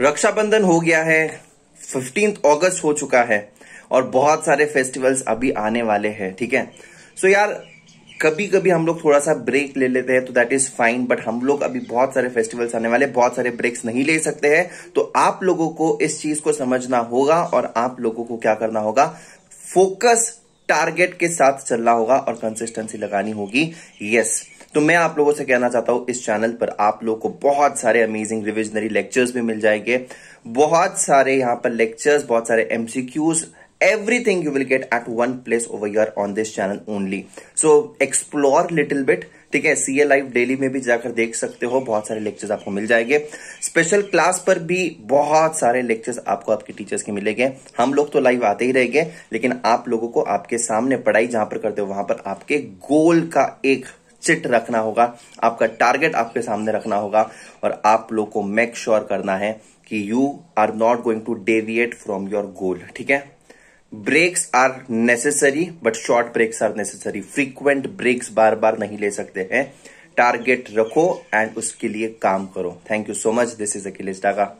रक्षाबंधन हो गया है फिफ्टीन अगस्त हो चुका है और बहुत सारे फेस्टिवल्स अभी आने वाले हैं ठीक है सो so यार कभी कभी हम लोग थोड़ा सा ब्रेक ले लेते हैं तो दैट इज फाइन बट हम लोग अभी बहुत सारे फेस्टिवल्स आने वाले बहुत सारे ब्रेक्स नहीं ले सकते हैं तो आप लोगों को इस चीज को समझना होगा और आप लोगों को क्या करना होगा फोकस टारगेट के साथ चलना होगा और कंसिस्टेंसी लगानी होगी यस तो मैं आप लोगों से कहना चाहता हूं इस चैनल पर आप लोगों को बहुत सारे अमेजिंग रिविजनरी लेक्चर्स भी मिल जाएंगे बहुत सारे यहां पर लेक्चर्स बहुत सारे MCQs everything you will get at one place over your on this channel only so explore little bit ठीक है सी ए लाइव डेली में भी जाकर देख सकते हो बहुत सारे लेक्चर्स आपको मिल जाएंगे स्पेशल क्लास पर भी बहुत सारे लेक्चर्स आपको आपके टीचर्स के मिलेंगे हम लोग तो लाइव आते ही रहेंगे लेकिन आप लोगों को आपके सामने पढ़ाई जहां पर करते हो वहां पर आपके गोल का एक चिट रखना होगा आपका टारगेट आपके सामने रखना होगा और आप लोग को मेक श्योर sure करना है कि you are not going to deviate from your goal ठीक है breaks are necessary but short breaks are necessary frequent breaks बार बार नहीं ले सकते हैं टारगेट रखो एंड उसके लिए काम करो thank you so much this is Akhilesh Daga